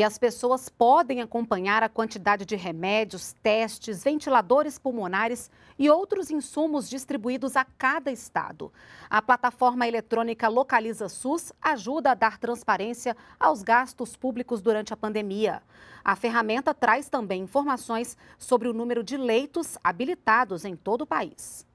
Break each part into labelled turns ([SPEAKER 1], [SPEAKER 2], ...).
[SPEAKER 1] E as pessoas podem acompanhar a quantidade de remédios, testes, ventiladores pulmonares e outros insumos distribuídos a cada estado. A plataforma eletrônica Localiza SUS ajuda a dar transparência aos gastos públicos durante a pandemia. A ferramenta traz também informações sobre o número de leitos habilitados em todo o país.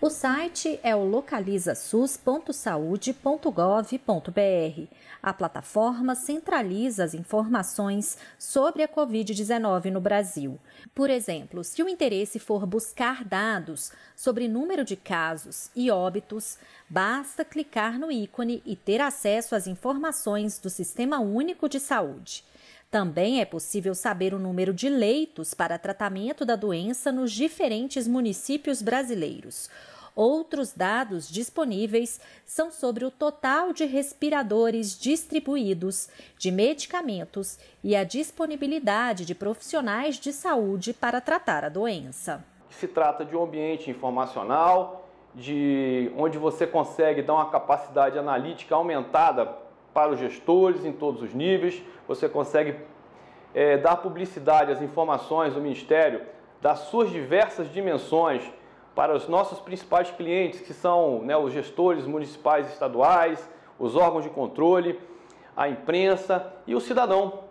[SPEAKER 1] O site é o
[SPEAKER 2] localizasus.saude.gov.br. A plataforma centraliza as informações sobre a Covid-19 no Brasil. Por exemplo, se o interesse for buscar dados sobre número de casos e óbitos, basta clicar no ícone e ter acesso às informações do Sistema Único de Saúde. Também é possível saber o número de leitos para tratamento da doença nos diferentes municípios brasileiros. Outros dados disponíveis são sobre o total de respiradores distribuídos, de medicamentos e a disponibilidade de profissionais de saúde para tratar a doença.
[SPEAKER 3] Se trata de um ambiente informacional, de onde você consegue dar uma capacidade analítica aumentada para os gestores em todos os níveis, você consegue é, dar publicidade às informações do Ministério das suas diversas dimensões para os nossos principais clientes, que são né, os gestores municipais e estaduais, os órgãos de controle, a imprensa e o cidadão.